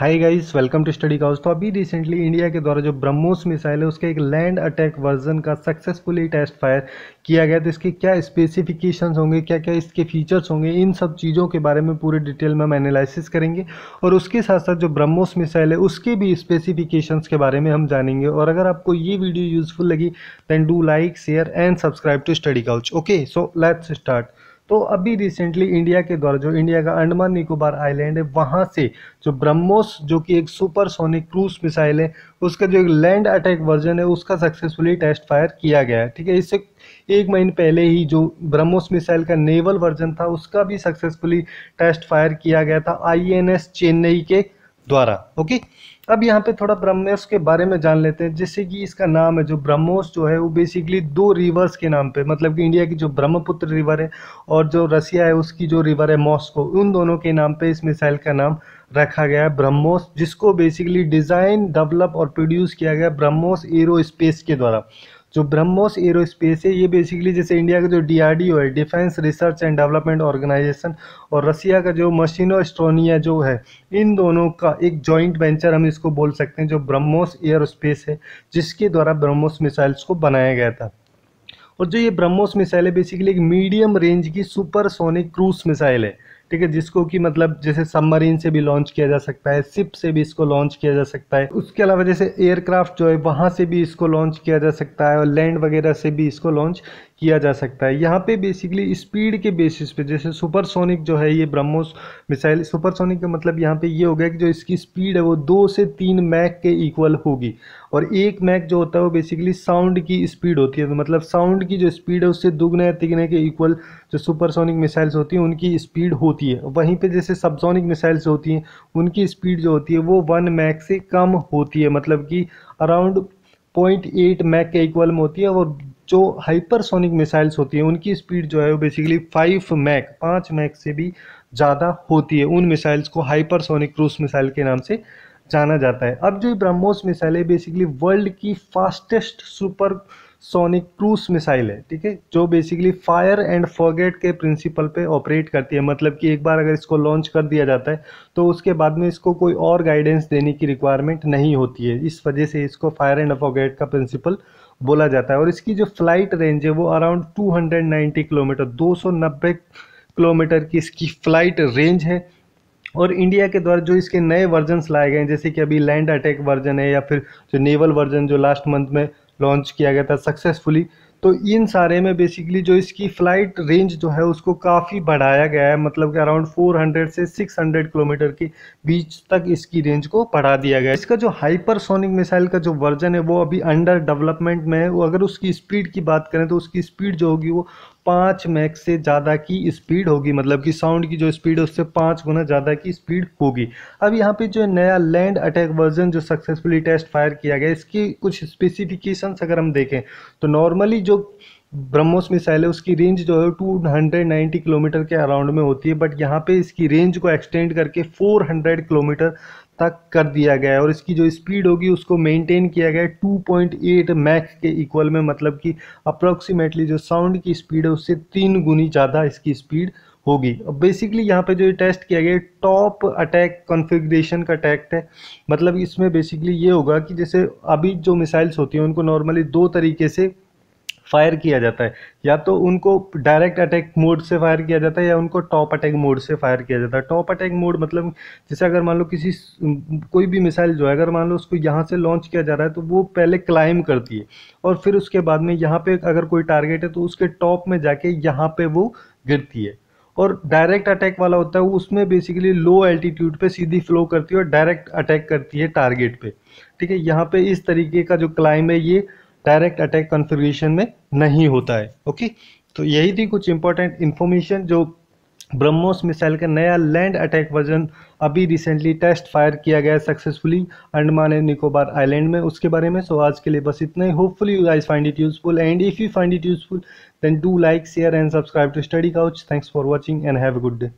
hi guys welcome to study couch तो अभी recently India के द्वारा जो ब्रह्मोस मिसाइल है उसके एक लैंड अटैक वर्जन का सक्सेसफुली टेस्ट फायर किया गया तो इसके क्या स्पेसिफिकेशंस होंगे क्या क्या इसके फीचर्स होंगे इन सब चीज़ों के बारे में पूरे डिटेल में हम एनालिसिस करेंगे और उसके साथ साथ जो ब्रह्मोस मिसाइल है उसके भी स्पेसिफिकेशंस के बारे में हम जानेंगे और अगर आपको ये वीडियो यूजफुल लगी then do like share and subscribe to study couch okay so let's start तो अभी रिसेंटली इंडिया के द्वारा जो इंडिया का अंडमान निकोबार आइलैंड है वहाँ से जो ब्रह्मोस जो कि एक सुपरसोनिक क्रूज मिसाइल है उसका जो एक लैंड अटैक वर्जन है उसका सक्सेसफुली टेस्ट फायर किया गया है ठीक है इससे एक महीने पहले ही जो ब्रह्मोस मिसाइल का नेवल वर्जन था उसका भी सक्सेसफुली टेस्ट फायर किया गया था आई चेन्नई के द्वारा ओके अब यहाँ पे थोड़ा ब्रह्मोस के बारे में जान लेते हैं जैसे कि इसका नाम है जो ब्रह्मोस जो है वो बेसिकली दो रिवर्स के नाम पे मतलब कि इंडिया की जो ब्रह्मपुत्र रिवर है और जो रसिया है उसकी जो रिवर है मॉस्को उन दोनों के नाम पे इस मिसाइल का नाम रखा गया है ब्रह्मोस जिसको बेसिकली डिज़ाइन डेवलप और प्रोड्यूस किया गया ब्रह्मोस एरो स्पेस के द्वारा जो ब्रह्मोस एरोस्पेस है ये बेसिकली जैसे इंडिया का जो डीआरडीओ है defence research and development organisation और रसिया का जो मशीनो एस्ट्रोनिया जो है इन दोनों का एक जॉइंट वेंचर हम इसको बोल सकते हैं जो ब्रह्मोस एयरोस्पेस है जिसके द्वारा ब्रह्मोस मिसाइल्स को बनाया गया था और जो ये ब्रह्मोस मिसाइल है बेसिकली एक मीडियम रेंज की सुपरसोनिक क्रूज मिसाइल है ठीक है जिसको कि मतलब जैसे सबमरीन से भी लॉन्च किया जा सकता है सिप से भी इसको लॉन्च किया जा सकता है उसके अलावा जैसे एयरक्राफ्ट जो है वहाँ से भी इसको लॉन्च किया जा सकता है और लैंड वगैरह से भी इसको लॉन्च किया जा सकता है यहाँ पे बेसिकली स्पीड के बेसिस पे जैसे सुपरसोनिक जो है ये ब्रह्मोस मिसाइल सुपरसोनिक का मतलब यहाँ पे ये यह हो गया कि जो इसकी स्पीड है वो दो से तीन मैक के इक्वल होगी और एक मैक जो होता है वो बेसिकली साउंड की स्पीड होती है तो मतलब साउंड की जो स्पीड है उससे दुगने या तिगने के इक्वल जो सुपरसोनिक मिसाइल्स होती हैं उनकी स्पीड होती है वहीं पर जैसे सबसोनिक मिसाइल्स होती हैं उनकी स्पीड जो होती है वो वन मैक से कम होती है मतलब कि अराउंड पॉइंट एट मैक के इक्वल में होती है और जो हाइपरसोनिक मिसाइल्स होती हैं उनकी स्पीड जो है वो बेसिकली फाइव मैक पाँच मैक से भी ज़्यादा होती है उन मिसाइल्स को हाइपरसोनिक क्रूज मिसाइल के नाम से जाना जाता है अब जो ब्रह्मोस मिसाइल है बेसिकली वर्ल्ड की fastest supersonic cruise missile है ठीक है जो बेसिकली फायर एंड फॉगेट के प्रिंसिपल पे ऑपरेट करती है मतलब कि एक बार अगर इसको लॉन्च कर दिया जाता है तो उसके बाद में इसको कोई और गाइडेंस देने की रिक्वायरमेंट नहीं होती है इस वजह से इसको फायर एंड फॉगेट का प्रिंसिपल बोला जाता है और इसकी जो फ्लाइट रेंज है वो अराउंड 290 किलोमीटर 290 किलोमीटर की इसकी फ्लाइट रेंज है और इंडिया के द्वारा जो इसके नए वर्जन्स लाए गए हैं जैसे कि अभी लैंड अटैक वर्जन है या फिर जो नेवल वर्जन जो लास्ट मंथ में लॉन्च किया गया था सक्सेसफुली तो इन सारे में बेसिकली जो इसकी फ़्लाइट रेंज जो है उसको काफ़ी बढ़ाया गया है मतलब कि अराउंड 400 से 600 किलोमीटर के बीच तक इसकी रेंज को बढ़ा दिया गया है इसका जो हाइपरसोनिक मिसाइल का जो वर्जन है वो अभी अंडर डेवलपमेंट में है वो अगर उसकी स्पीड की बात करें तो उसकी स्पीड जो होगी वो पाँच मैक से ज़्यादा की स्पीड होगी मतलब कि साउंड की जो स्पीड है उससे पाँच गुना ज़्यादा की स्पीड होगी अब यहाँ पे जो नया लैंड अटैक वर्जन जो सक्सेसफुली टेस्ट फायर किया गया इसकी कुछ स्पेसिफिकेशंस अगर हम देखें तो नॉर्मली जो ब्रह्मोस मिसाइल है उसकी रेंज जो है टू हंड्रेड नाइन्टी किलोमीटर के अराउंड में होती है बट यहाँ पे इसकी रेंज को एक्सटेंड करके फोर हंड्रेड किलोमीटर तक कर दिया गया है और इसकी जो स्पीड होगी उसको मेंटेन किया गया है 2.8 मैक के इक्वल में मतलब कि अप्रोक्सीमेटली जो साउंड की स्पीड है उससे तीन गुनी ज़्यादा इसकी स्पीड होगी अब बेसिकली यहाँ पे जो ये टेस्ट किया गया टॉप अटैक कॉन्फ़िगरेशन का टैक्ट है मतलब इसमें बेसिकली ये होगा कि जैसे अभी जो मिसाइल्स होती हैं उनको नॉर्मली दो तरीके से फायर किया जाता है या तो उनको डायरेक्ट अटैक मोड से फायर किया जाता है या उनको टॉप अटैक मोड से फायर किया जाता है टॉप अटैक मोड मतलब जैसे अगर मान लो किसी कोई भी मिसाइल जो है अगर मान लो उसको यहाँ से लॉन्च किया जा रहा है तो वो पहले क्लाइम करती है और फिर उसके बाद में यहाँ पे अगर कोई टारगेट है तो उसके टॉप में जाके यहाँ पे वो गिरती है और डायरेक्ट अटैक वाला होता है उसमें बेसिकली लो एल्टीट्यूड पे सीधी फ्लो करती है और डायरेक्ट अटैक करती है टारगेट पे ठीक है यहाँ पे इस तरीके का जो क्लाइम है ये डायरेक्ट अटैक कॉन्फ़िगरेशन में नहीं होता है ओके तो यही थी कुछ इंपॉर्टेंट इन्फॉर्मेशन जो ब्रह्मोस मिसाइल का नया लैंड अटैक वर्जन अभी रिसेंटली टेस्ट फायर किया गया successfully Andaman and Nicobar island में उसके बारे में सो आज के लिए बस इतना ही hopefully you guys find it useful and if you find it useful then do like share and subscribe to study Couch thanks for watching and have a good day